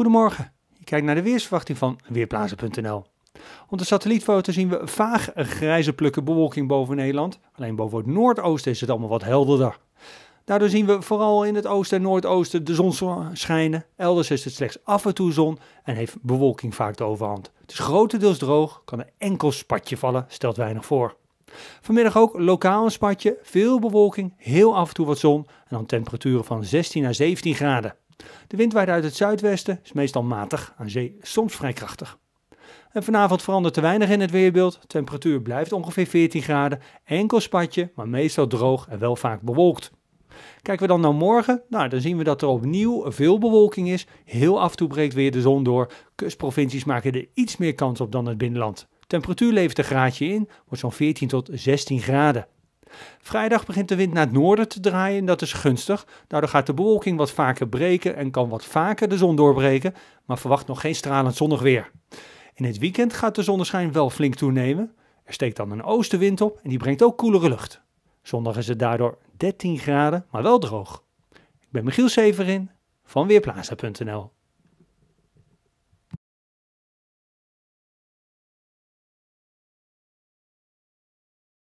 Goedemorgen, je kijkt naar de weersverwachting van Weerplaatsen.nl. Op de satellietfoto zien we vaag grijze plukken bewolking boven Nederland. Alleen boven het noordoosten is het allemaal wat helderder. Daardoor zien we vooral in het oosten en noordoosten de zon schijnen. Elders is het slechts af en toe zon en heeft bewolking vaak de overhand. Het is grotendeels droog, kan een enkel spatje vallen, stelt weinig voor. Vanmiddag ook lokaal een spatje, veel bewolking, heel af en toe wat zon en dan temperaturen van 16 à 17 graden. De wind waait uit het zuidwesten, is meestal matig, aan zee soms vrij krachtig. En vanavond verandert te weinig in het weerbeeld. temperatuur blijft ongeveer 14 graden. Enkel spatje, maar meestal droog en wel vaak bewolkt. Kijken we dan naar morgen, nou, dan zien we dat er opnieuw veel bewolking is. Heel af en toe breekt weer de zon door. Kustprovincies maken er iets meer kans op dan het binnenland. temperatuur levert een graadje in, wordt zo'n 14 tot 16 graden. Vrijdag begint de wind naar het noorden te draaien en dat is gunstig. Daardoor gaat de bewolking wat vaker breken en kan wat vaker de zon doorbreken, maar verwacht nog geen stralend zonnig weer. In het weekend gaat de zonneschijn wel flink toenemen. Er steekt dan een oostenwind op en die brengt ook koelere lucht. Zondag is het daardoor 13 graden, maar wel droog. Ik ben Michiel Severin van Weerplaza.nl